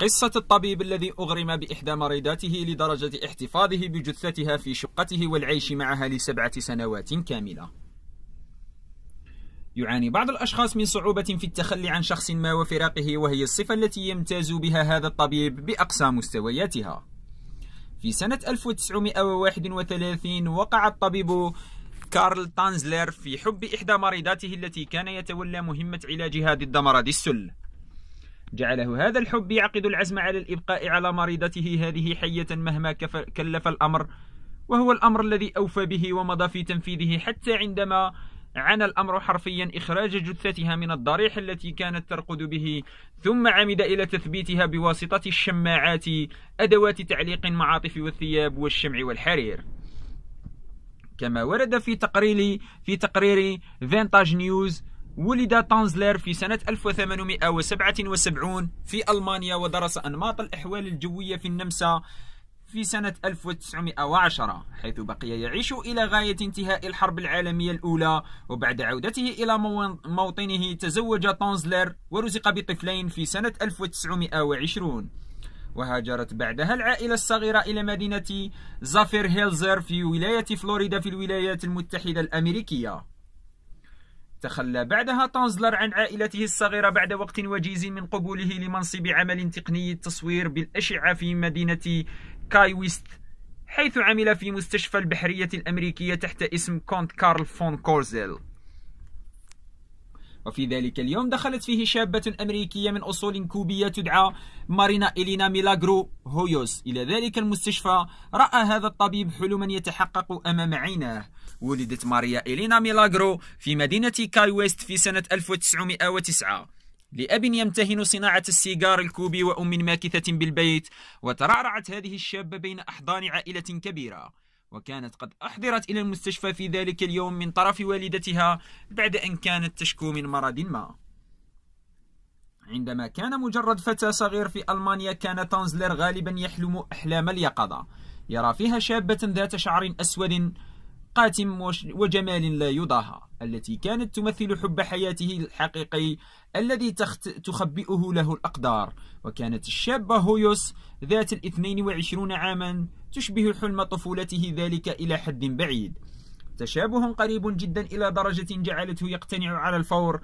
قصة الطبيب الذي أغرم بإحدى مريضاته لدرجة احتفاظه بجثتها في شقته والعيش معها لسبعة سنوات كاملة يعاني بعض الأشخاص من صعوبة في التخلي عن شخص ما وفراقه وهي الصفة التي يمتاز بها هذا الطبيب بأقصى مستوياتها في سنة 1931 وقع الطبيب كارل تانزلر في حب إحدى مريضاته التي كان يتولى مهمة علاجها ضد مرض السل جعله هذا الحب يعقد العزم على الإبقاء على مريضته هذه حية مهما كلف الأمر وهو الأمر الذي أوفى به ومضى في تنفيذه حتى عندما عنى الأمر حرفيا إخراج جثتها من الضريح التي كانت ترقد به ثم عمد إلى تثبيتها بواسطة الشماعات أدوات تعليق المعاطف والثياب والشمع والحرير كما ورد في تقرير في تقرير فينتاج نيوز ولد تانزلر في سنة 1877 في ألمانيا ودرس أنماط الأحوال الجوية في النمسا في سنة 1910 حيث بقي يعيش إلى غاية انتهاء الحرب العالمية الأولى وبعد عودته إلى موطنه تزوج تانزلر ورزق بطفلين في سنة 1920 وهاجرت بعدها العائلة الصغيرة إلى مدينة زافير هيلزر في ولاية فلوريدا في الولايات المتحدة الأمريكية تخلى بعدها تانزلر عن عائلته الصغيرة بعد وقت وجيز من قبوله لمنصب عمل تقني التصوير بالأشعة في مدينة كايويست حيث عمل في مستشفى البحرية الأمريكية تحت اسم كونت كارل فون كورزيل وفي ذلك اليوم دخلت فيه شابة أمريكية من أصول كوبية تدعى مارينا إلينا ميلاغرو هويوس إلى ذلك المستشفى رأى هذا الطبيب حلما يتحقق أمام عيناه ولدت ماريا إلينا ميلاغرو في مدينة كاي ويست في سنة 1909 لأب يمتهن صناعة السيجار الكوبي وأم ماكثة بالبيت وترعرعت هذه الشابة بين أحضان عائلة كبيرة وكانت قد أحضرت إلى المستشفى في ذلك اليوم من طرف والدتها بعد أن كانت تشكو من مرض ما عندما كان مجرد فتى صغير في ألمانيا كان تانزلر غالبا يحلم أحلام اليقظة يرى فيها شابة ذات شعر أسود دقات وجمال لا يضاهى التي كانت تمثل حب حياته الحقيقي الذي تخبئه له الأقدار وكانت الشابة هويوس ذات الاثنين وعشرون عاما تشبه حلم طفولته ذلك إلى حد بعيد تشابه قريب جدا إلى درجة جعلته يقتنع على الفور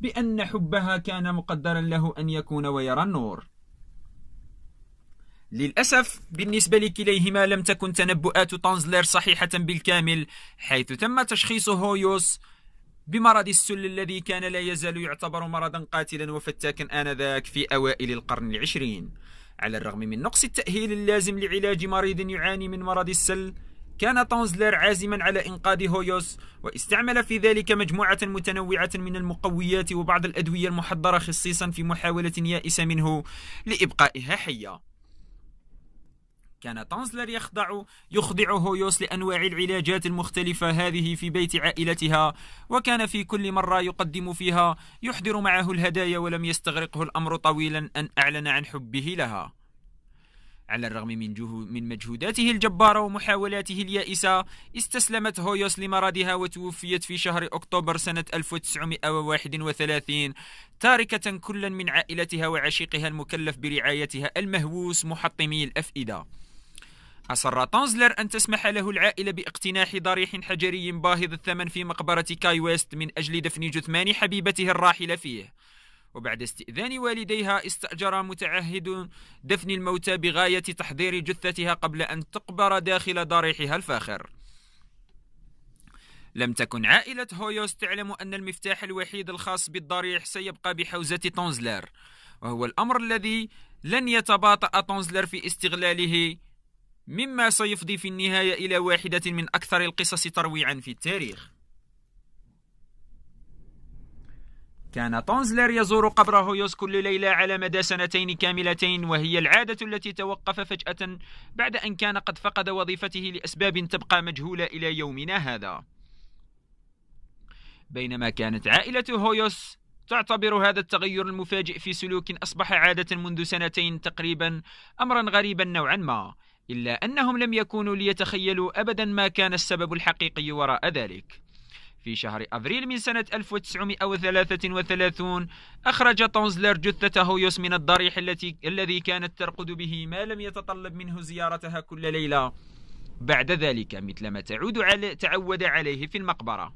بأن حبها كان مقدرا له أن يكون ويرى النور للأسف بالنسبة لكليهما لم تكن تنبؤات تانزلر صحيحة بالكامل حيث تم تشخيص هويوس بمرض السل الذي كان لا يزال يعتبر مرضا قاتلا وفتاكا آنذاك في أوائل القرن العشرين على الرغم من نقص التأهيل اللازم لعلاج مريض يعاني من مرض السل كان تونزلر عازما على إنقاذ هويوس واستعمل في ذلك مجموعة متنوعة من المقويات وبعض الأدوية المحضرة خصيصا في محاولة يائسة منه لإبقائها حية كان تانسلر يخضع يخضع هويوس لأنواع العلاجات المختلفة هذه في بيت عائلتها وكان في كل مرة يقدم فيها يحضر معه الهدايا ولم يستغرقه الأمر طويلا أن أعلن عن حبه لها على الرغم من, جهو من مجهوداته الجبارة ومحاولاته اليائسة استسلمت هويوس لمرضها وتوفيت في شهر أكتوبر سنة 1931 تاركة كلا من عائلتها وعشيقها المكلف برعايتها المهووس محطمي الأفئدة عسى الراتانزلر أن تسمح له العائلة باقتناح ضريح حجري باهظ الثمن في مقبرة كاي ويست من أجل دفن جثمان حبيبته الراحلة فيه وبعد استئذان والديها استأجر متعهد دفن الموتى بغاية تحضير جثتها قبل أن تقبر داخل ضريحها الفاخر لم تكن عائلة هويوس تعلم أن المفتاح الوحيد الخاص بالضريح سيبقى بحوزة تونزلر وهو الأمر الذي لن يتباطأ تونزلر في استغلاله مما سيفضي في النهاية إلى واحدة من أكثر القصص ترويعا في التاريخ كان تونزلر يزور قبر هويوس كل ليلة على مدى سنتين كاملتين وهي العادة التي توقف فجأة بعد أن كان قد فقد وظيفته لأسباب تبقى مجهولة إلى يومنا هذا بينما كانت عائلة هويوس تعتبر هذا التغير المفاجئ في سلوك أصبح عادة منذ سنتين تقريبا أمرا غريبا نوعا ما إلا أنهم لم يكونوا ليتخيلوا أبدا ما كان السبب الحقيقي وراء ذلك في شهر أبريل من سنة 1933 أخرج تونزلر جثة هويوس من الضريح التي الذي كانت ترقد به ما لم يتطلب منه زيارتها كل ليلة بعد ذلك مثلما تعود على تعود عليه في المقبرة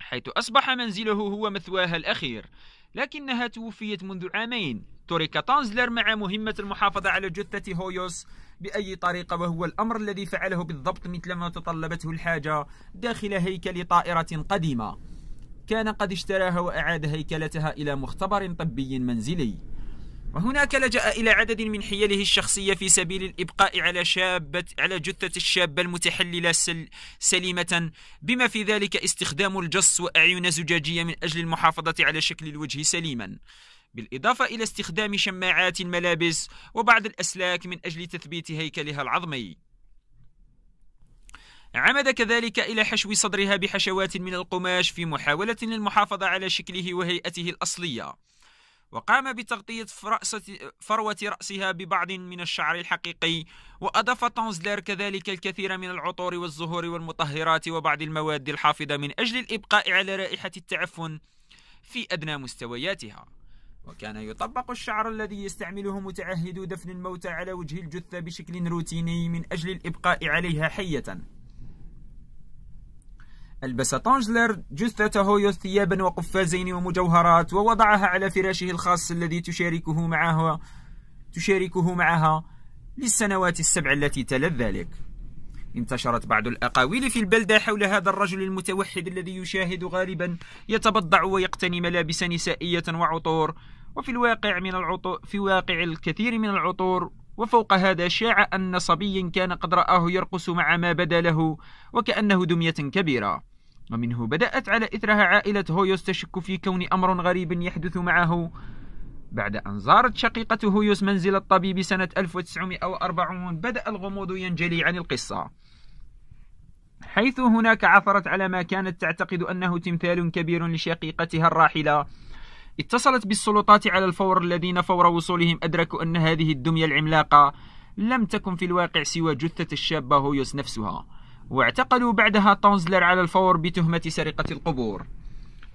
حيث أصبح منزله هو مثواها الأخير لكنها توفيت منذ عامين ترك تانزلر مع مهمة المحافظة على جثة هويوس بأي طريقة وهو الأمر الذي فعله بالضبط مثلما تطلبته الحاجة داخل هيكل طائرة قديمة كان قد اشتراها وأعاد هيكلتها إلى مختبر طبي منزلي وهناك لجأ إلى عدد من حيله الشخصية في سبيل الإبقاء على شابة على جثة الشابة المتحللة سل سليمة بما في ذلك استخدام الجص وأعين زجاجية من أجل المحافظة على شكل الوجه سليما بالإضافة إلى استخدام شماعات الملابس وبعض الأسلاك من أجل تثبيت هيكلها العظمي عمد كذلك إلى حشو صدرها بحشوات من القماش في محاولة للمحافظة على شكله وهيئته الأصلية وقام بتغطية رأسة فروة رأسها ببعض من الشعر الحقيقي وأضاف تونزلر كذلك الكثير من العطور والزهور والمطهرات وبعض المواد الحافظة من أجل الإبقاء على رائحة التعفن في أدنى مستوياتها وكان يطبق الشعر الذي يستعمله متعهدو دفن الموتى على وجه الجثة بشكل روتيني من أجل الإبقاء عليها حية ألبس طانجلر جثته يوث ثيابا وقفازين ومجوهرات ووضعها على فراشه الخاص الذي تشاركه معها تشاركه معها للسنوات السبع التي تلت ذلك انتشرت بعض الأقاويل في البلدة حول هذا الرجل المتوحد الذي يشاهد غالبا يتبضع ويقتني ملابس نسائية وعطور وفي الواقع من العطور في واقع الكثير من العطور وفوق هذا شاع أن صبي كان قد رآه يرقص مع ما بدا له وكأنه دمية كبيرة ومنه بدأت على إثرها عائلة هويوس تشك في كون أمر غريب يحدث معه بعد أن زارت شقيقة هويوس منزل الطبيب سنة 1940 بدأ الغموض ينجلي عن القصة حيث هناك عثرت على ما كانت تعتقد أنه تمثال كبير لشقيقتها الراحلة اتصلت بالسلطات على الفور الذين فور وصولهم أدركوا أن هذه الدمية العملاقة لم تكن في الواقع سوى جثة الشابة هويوس نفسها واعتقلوا بعدها تونزلر على الفور بتهمة سرقة القبور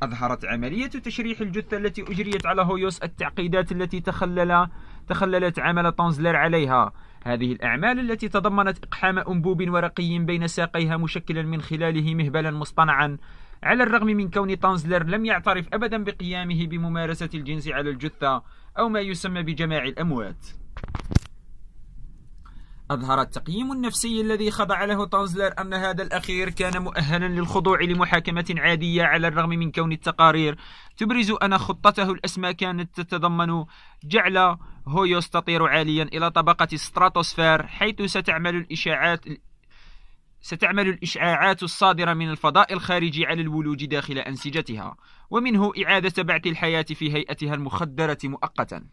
أظهرت عملية تشريح الجثة التي أجريت على هويوس التعقيدات التي تخلل تخللت عمل تونزلر عليها هذه الأعمال التي تضمنت إقحام أنبوب ورقي بين ساقيها مشكلا من خلاله مهبلا مصطنعا على الرغم من كون تانزلر لم يعترف أبدا بقيامه بممارسة الجنس على الجثة أو ما يسمى بجماع الأموات أظهر التقييم النفسي الذي خضع له تانزلر أن هذا الأخير كان مؤهلا للخضوع لمحاكمة عادية على الرغم من كون التقارير تبرز أن خطته الأسمى كانت تتضمن جعل هو يستطير عاليا إلى طبقة الستراتوسفير حيث ستعمل الإشاعات ستعمل الإشعاعات الصادرة من الفضاء الخارجي على الولوج داخل أنسجتها ومنه إعادة بعث الحياة في هيئتها المخدرة مؤقتا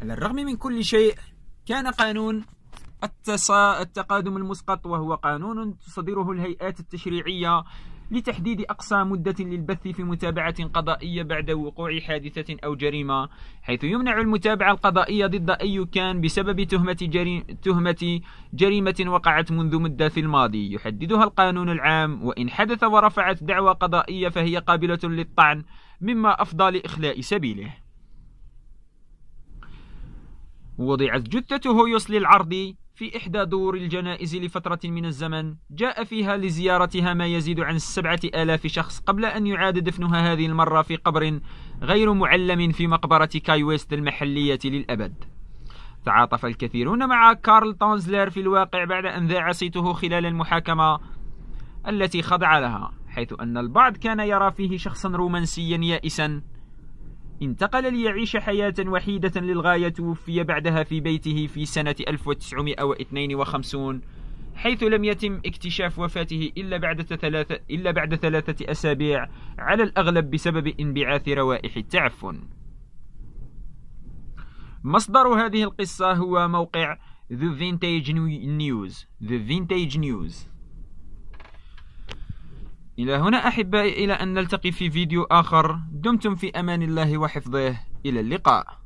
على الرغم من كل شيء كان قانون التقادم المسقط وهو قانون تصدره الهيئات التشريعية لتحديد أقصى مدة للبث في متابعة قضائية بعد وقوع حادثة أو جريمة حيث يمنع المتابعة القضائية ضد أي كان بسبب تهمة, جري... تهمة جريمة وقعت منذ مدة في الماضي يحددها القانون العام وإن حدث ورفعت دعوى قضائية فهي قابلة للطعن مما أفضى لإخلاء سبيله وضعت جثة هويوس للعرض في إحدى دور الجنائز لفترة من الزمن جاء فيها لزيارتها ما يزيد عن السبعة آلاف شخص قبل أن يعاد دفنها هذه المرة في قبر غير معلم في مقبرة كاي ويست المحلية للأبد تعاطف الكثيرون مع كارل تونزلر في الواقع بعد أن ذاع صيته خلال المحاكمة التي خضع لها حيث أن البعض كان يرى فيه شخصا رومانسيا يائسا انتقل ليعيش حياة وحيدة للغاية توفي بعدها في بيته في سنة 1952 حيث لم يتم اكتشاف وفاته إلا بعد ثلاثة إلا بعد ثلاثة أسابيع على الأغلب بسبب انبعاث روائح التعفن. مصدر هذه القصة هو موقع The Vintage News The Vintage News إلى هنا أحبائي إلى أن نلتقي في فيديو آخر دمتم في أمان الله وحفظه إلى اللقاء